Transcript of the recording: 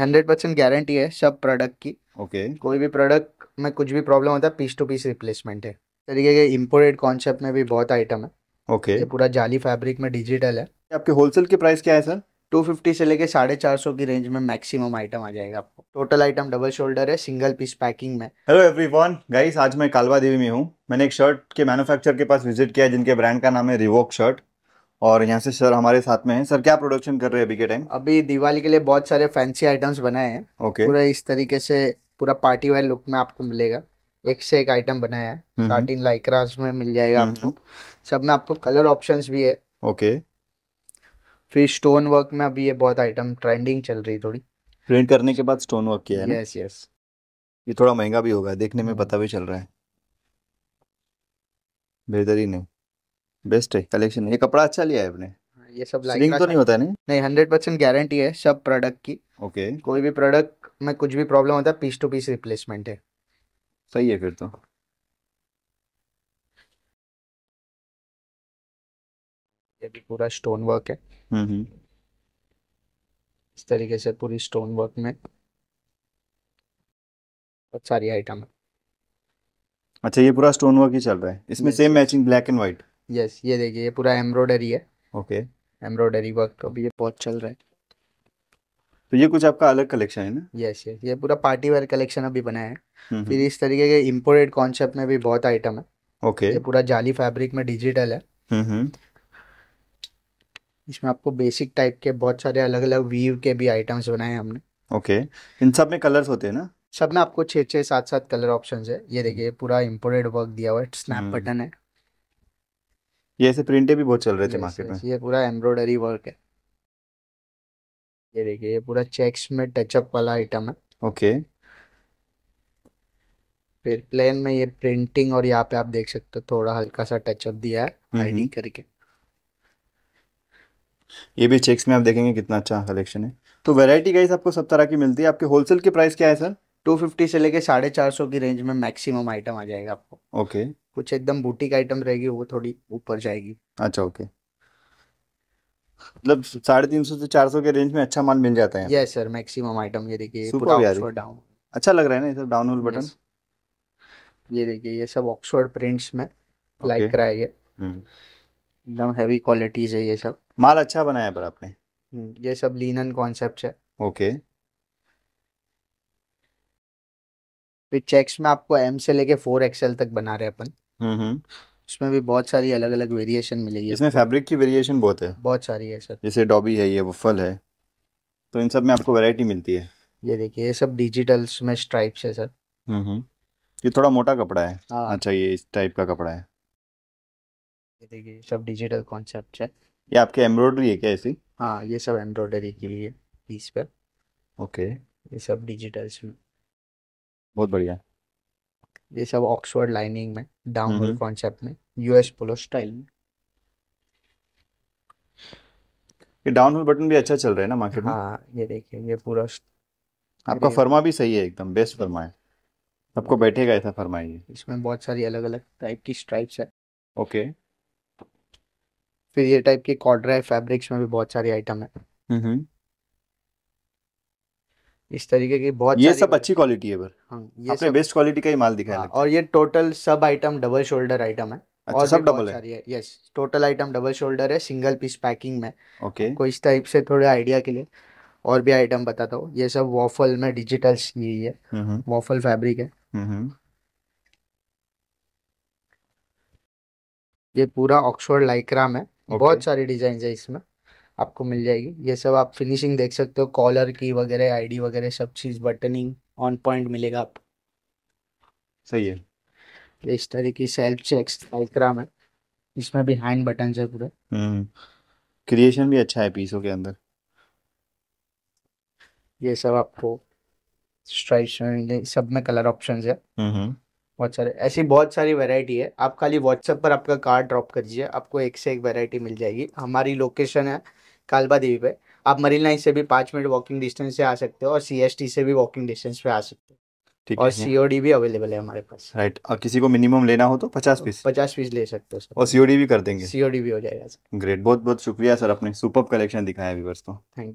Hundred percent guarantee है सब product की ओके okay. कोई भी प्रोडक्ट में कुछ भी प्रॉब्लम होता है पीस टू पीस रिप्लेसमेंट है तरीके के इम्पोर्टेड कॉन्सेप्ट में भी बहुत आइटम है ओके okay. पूरा जाली फैब्रिक में डिजिटल है आपके होलसेल की प्राइस क्या है सर 250 से लेके साढ़े चार सौ की रेंज में मैक्सिमम आइटम आ जाएगा आपको टोटल आइटम डबल शोल्डर है सिंगल पीस पैकिंग में हेलो एवरीवन गाइस आज मैं कालवा देवी में हूँ मैंने एक शर्ट के मैन्युफैक्चर के पास विजिट किया जिनके ब्रांड का नाम है रिवोक शर्ट और यहाँ से सर हमारे साथ में हैं सर क्या प्रोडक्शन कर रहे हैं अभी के टाइम अभी दिवाली के लिए बहुत सारे फैंसी आइटम्स बनाए हैं ओके पूरा इस तरीके से पूरा पार्टी वायर लुक में आपको मिलेगा एक से एक आइटम बनाया है स्टार्टिंग हम्म, हम्म। लाइक्रास में मिल जाएगा हम्म, आपको सब में आपको कलर ऑप्शन भी है ओके फिर स्टोन वर्क में अभी ये बहुत आइटम ट्रेंडिंग चल रही थोड़ी प्रिंट करने के बाद स्टोन वर्क किया है यस यस ये थोड़ा महंगा भी होगा देखने में पता भी चल रहा है बेहतरीन है बेस्ट है कलेक्शन ये कपड़ा अच्छा लिया है आपने हाँ, ये सब लाइक तो नहीं होता है नहीं हंड्रेड परसेंट गारंटी है सब प्रोडक्ट की ओके कोई भी प्रोडक्ट में कुछ भी प्रॉब्लम होता है पीस टू पीस रिप्लेसमेंट है सही है फिर तो ये भी पूरा स्टोन वर्क है हम्म, हम्म। इस तरीके से पूरी स्टोन वर्क में बहुत सारी आइटम है अच्छा ये पूरा स्टोन वर्क ही चल रहा है इसमें same matching black and white yes ये देखिए ये पूरा एम्ब्रॉयडरी है ओके एम्ब्रॉयडरी वर्क अभी ये बहुत चल रहा है तो ये कुछ आपका अलग कलेक्शन है ना यस यस ये पूरा पार्टी वेयर कलेक्शन अभी बनाया है हम्म, हम्म। फिर इस तरीके के इम्पोर्टेड कॉन्सेप्ट में भी बहुत आइटम है ओके ये पूरा जाली फैब्रिक में डिजिटल है हम्म, इसमें आपको बेसिक टाइप के बहुत सारे अलग अलग वीव के भी आइटम्स बनाए हमने ओके इन सब में कलर्स होते हैं ना सब में आपको छः छः सात सात कलर ऑप्शन है ये देखिए पूरा इम्पोर्टेड वर्क दिया हुआ है स्नैप बटन है ये ऐसे प्रिंटे भी बहुत चल रहे थे मार्केट में ये पूरा एम्ब्रॉयडरी वर्क है ये देखिए ये पूरा चेक्स में टचअप वाला आइटम है ओके फिर प्लेन में ये प्रिंटिंग और यहाँ पे आप देख सकते हो थोड़ा हल्का सा टचअप दिया है आईडी हम्म, हम्म। करके ये भी चेक्स में आप देखेंगे कितना अच्छा कलेक्शन है तो वैरायटी गाइस आपको सब तरह की मिलती है आपके होलसेल के प्राइस क्या है सर टू फिफ्टी से लेके साढ़े चार सौ की रेंज में मैक्सिमम आइटम आ जाएगा आपको ओके कुछ एकदम बुटीक आइटम रहेगी वो थोड़ी ऊपर जाएगी अच्छा ओके मतलब साढ़े तीन सौ से चार सौ के रेंज में अच्छा माल मिल जाता है यस सर मैक्सिमम आइटम ये देखिए डाउन अच्छा लग रहा है ना ये सब डाउन बटन ये देखिए ये सब ऑक्सफोर्ड प्रिंट्स में लाइक रहा है ये एकदम हैवी क्वालिटीज है ये सब माल अच्छा बनाया पर आपने हम्म, ये सब लीनन कॉन्सेप्ट है ओके okay. फिर चेक्स में आपको एम से लेके फोर एक्सएल तक बना रहे अपन हम्म, हम्म। उसमें भी बहुत सारी अलग अलग वेरिएशन मिलेगी इसमें फैब्रिक की वेरिएशन बहुत है बहुत सारी है सर जैसे डॉबी है ये वफल है तो इन सब में आपको वैरायटी मिलती है ये देखिए ये सब डिजिटल में स्ट्राइप्स है सर हम्म, ये थोड़ा मोटा कपड़ा है हाँ। अच्छा ये इस टाइप का कपड़ा है ये देखिए सब डिजिटल कॉन्सेप्ट है ये आपके एम्ब्रॉयडरी है क्या ऐसी हाँ ये सब एम्ब्रॉयडरी के लिए पीस पर ओके ये सब डिजिटल्स में बहुत बढ़िया ये सब ऑक्सफोर्ड लाइनिंग में डाउनवर्ड हम्म। कॉन्सेप्ट में यूएस पोलो स्टाइल में ये डाउनवर्ड बटन भी अच्छा चल रहा है ना मार्केट में हाँ ये देखिए ये पूरा आपका फर्मा भी सही है एकदम बेस्ट फर्मा है सबको बैठेगा ऐसा फर्मा ये इसमें बहुत सारी अलग अलग टाइप की स्ट्राइप्स है ओके फिर ये टाइप के कॉर्डराय फैब्रिक्स में भी बहुत सारी आइटम है हम्म, हम्म। इस तरीके की बहुत ये सब अच्छी क्वालिटी है पर हाँ ये आपने सब... बेस्ट क्वालिटी का ही माल दिखाया हाँ, और ये टोटल सब आइटम डबल शोल्डर आइटम है अच्छा, और सब डबल है yes total item double shoulder है सिंगल पीस पैकिंग में ओके कोई इस टाइप से थोड़े आइडिया के लिए और भी आइटम बताता हूँ ये सब वॉफल में डिजिटल है वॉफल फैब्रिक है ये पूरा ऑक्सफोर्ड लाइक्राम है बहुत सारी डिजाइन है इसमें आपको मिल जाएगी ये सब आप फिनिशिंग देख सकते हो कॉलर की वगैरह आईडी वगैरह सब चीज़ बटनिंग ऑन पॉइंट मिलेगा आपको सही है इस तरह की सेल्फ चेक्स डायग्राम है इसमें भी हैंड बटन है पूरे क्रिएशन हम्म। भी अच्छा है पीसों के अंदर ये सब आपको स्ट्राइशन सब में कलर ऑप्शंस है हम्म, हम्म। बहुत सारे ऐसी बहुत सारी वैरायटी है आप खाली व्हाट्सएप पर आपका कार्ड ड्रॉप कर दीजिए आपको एक से एक वैरायटी मिल जाएगी हमारी लोकेशन है कालबा देवी पे आप मरीन लाइन से भी पाँच मिनट वॉकिंग डिस्टेंस से आ सकते हो और सी से भी वॉकिंग डिस्टेंस पे आ सकते हो ठीक और सीओडी भी अवेलेबल है हमारे पास राइट और किसी को मिनिमम लेना हो तो पचास पीस पचास पीस ले सकते हो सर और सीओडी भी कर देंगे सीओडी भी हो जाएगा सर ग्रेट बहुत बहुत शुक्रिया सर आपने सुपर कलेक्शन दिखाया थैंक यू